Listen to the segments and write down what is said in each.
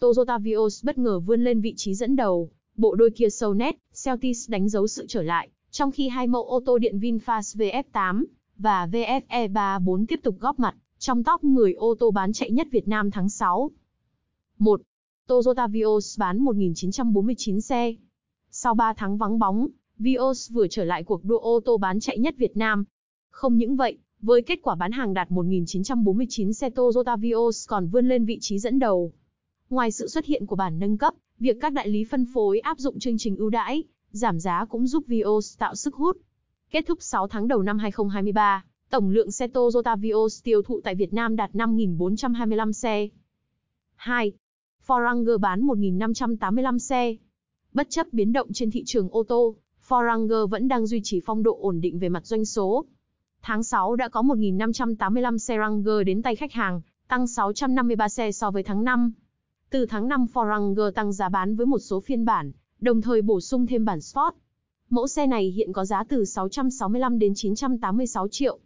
Toyota Vios bất ngờ vươn lên vị trí dẫn đầu, bộ đôi Kia Sonet, Celtis đánh dấu sự trở lại, trong khi hai mẫu ô tô điện VinFast VF8 và VFE34 tiếp tục góp mặt trong top 10 ô tô bán chạy nhất Việt Nam tháng 6. 1. Toyota Vios bán 1.949 xe. Sau 3 tháng vắng bóng, Vios vừa trở lại cuộc đua ô tô bán chạy nhất Việt Nam. Không những vậy, với kết quả bán hàng đạt 1.949 xe Toyota Vios còn vươn lên vị trí dẫn đầu. Ngoài sự xuất hiện của bản nâng cấp, việc các đại lý phân phối áp dụng chương trình ưu đãi, giảm giá cũng giúp Vios tạo sức hút. Kết thúc 6 tháng đầu năm 2023, tổng lượng xe Toyota Vios tiêu thụ tại Việt Nam đạt 5.425 xe. 2. Foranger bán 1.585 xe. Bất chấp biến động trên thị trường ô tô, Foranger vẫn đang duy trì phong độ ổn định về mặt doanh số. Tháng 6 đã có 1.585 xe Ranger đến tay khách hàng, tăng 653 xe so với tháng 5. Từ tháng 5 Forranger tăng giá bán với một số phiên bản, đồng thời bổ sung thêm bản Sport. Mẫu xe này hiện có giá từ 665 đến 986 triệu.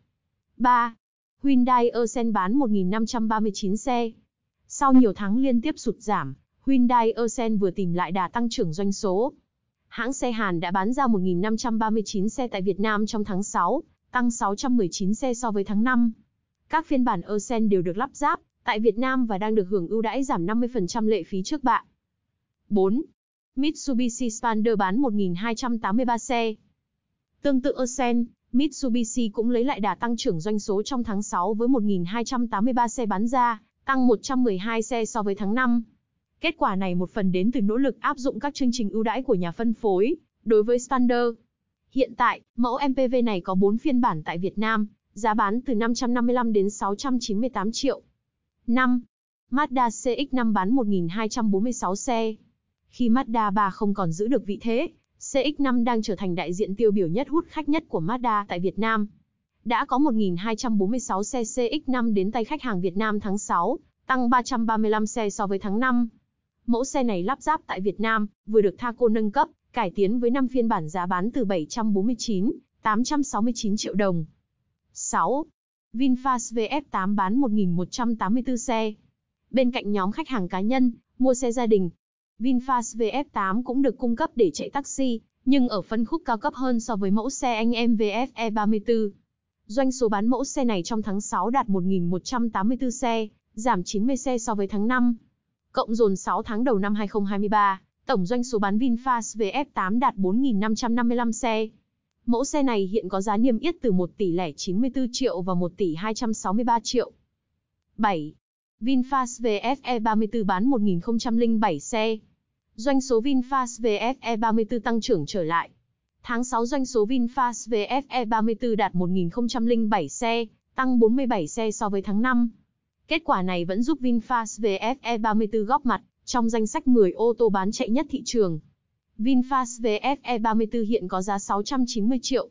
3. Hyundai Accent bán 1.539 xe. Sau nhiều tháng liên tiếp sụt giảm, Hyundai Accent vừa tìm lại đà tăng trưởng doanh số. Hãng xe Hàn đã bán ra 1.539 xe tại Việt Nam trong tháng 6, tăng 619 xe so với tháng 5. Các phiên bản Accent đều được lắp ráp, tại Việt Nam và đang được hưởng ưu đãi giảm 50% lệ phí trước bạ. 4. Mitsubishi Spander bán 1.283 xe. Tương tự Ocean, Mitsubishi cũng lấy lại đà tăng trưởng doanh số trong tháng 6 với 1.283 xe bán ra, tăng 112 xe so với tháng 5. Kết quả này một phần đến từ nỗ lực áp dụng các chương trình ưu đãi của nhà phân phối đối với Spander. Hiện tại, mẫu MPV này có 4 phiên bản tại Việt Nam, giá bán từ 555 đến 698 triệu. 5. Mazda CX-5 bán 1.246 xe. Khi Mazda 3 không còn giữ được vị thế, CX-5 đang trở thành đại diện tiêu biểu nhất hút khách nhất của Mazda tại Việt Nam. Đã có 1.246 xe CX-5 đến tay khách hàng Việt Nam tháng 6, tăng 335 xe so với tháng 5. Mẫu xe này lắp ráp tại Việt Nam, vừa được Thaco nâng cấp, cải tiến với 5 phiên bản giá bán từ 749, 869 triệu đồng. 6. VinFast VF8 bán 1.184 xe. Bên cạnh nhóm khách hàng cá nhân, mua xe gia đình, VinFast VF8 cũng được cung cấp để chạy taxi, nhưng ở phân khúc cao cấp hơn so với mẫu xe anh em VF e 34. Doanh số bán mẫu xe này trong tháng 6 đạt 1.184 xe, giảm 90 xe so với tháng 5. Cộng dồn 6 tháng đầu năm 2023, tổng doanh số bán VinFast VF8 đạt 4.555 xe, Mẫu xe này hiện có giá niêm yết từ 1 tỷ lẻ 94 triệu và 1 tỷ 263 triệu. 7. VinFast VFE 34 bán 1007 xe. Doanh số VinFast VFE 34 tăng trưởng trở lại. Tháng 6 doanh số VinFast VFE 34 đạt 1007 xe, tăng 47 xe so với tháng 5. Kết quả này vẫn giúp VinFast VFE 34 góp mặt trong danh sách 10 ô tô bán chạy nhất thị trường. VinFast VF E34 hiện có giá 690 triệu.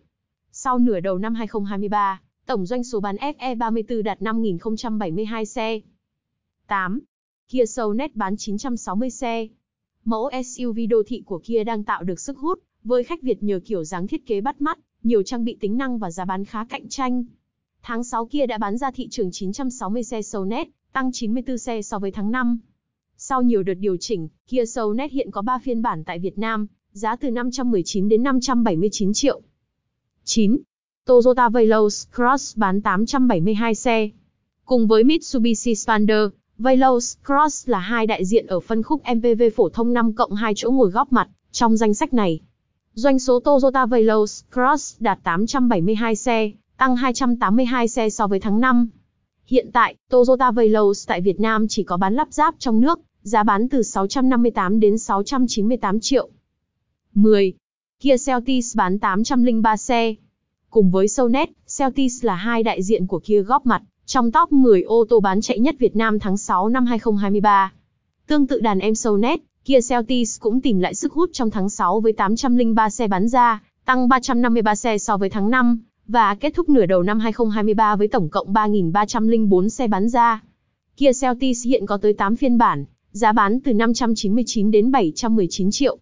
Sau nửa đầu năm 2023, tổng doanh số bán FE34 đạt 5.072 xe. 8. Kia Soulnet bán 960 xe. Mẫu SUV đô thị của Kia đang tạo được sức hút, với khách Việt nhờ kiểu dáng thiết kế bắt mắt, nhiều trang bị tính năng và giá bán khá cạnh tranh. Tháng 6 Kia đã bán ra thị trường 960 xe Soulnet, tăng 94 xe so với tháng 5. Sau nhiều đợt điều chỉnh, Kia Soulnet hiện có 3 phiên bản tại Việt Nam, giá từ 519 đến 579 triệu. 9. Toyota Veloz Cross bán 872 xe. Cùng với Mitsubishi Spander, Veloz Cross là hai đại diện ở phân khúc MPV phổ thông 5 cộng 2 chỗ ngồi góc mặt trong danh sách này. Doanh số Toyota Veloz Cross đạt 872 xe, tăng 282 xe so với tháng 5. Hiện tại, Toyota Veloz tại Việt Nam chỉ có bán lắp ráp trong nước, giá bán từ 658 đến 698 triệu. 10. Kia Celtis bán 803 xe. Cùng với Sonet, Celtis là hai đại diện của Kia góp mặt trong top 10 ô tô bán chạy nhất Việt Nam tháng 6 năm 2023. Tương tự đàn em Sonet, Kia Celtis cũng tìm lại sức hút trong tháng 6 với 803 xe bán ra, tăng 353 xe so với tháng 5 và kết thúc nửa đầu năm 2023 với tổng cộng 3.304 xe bán ra. Kia Celtis hiện có tới 8 phiên bản, giá bán từ 599 đến 719 triệu.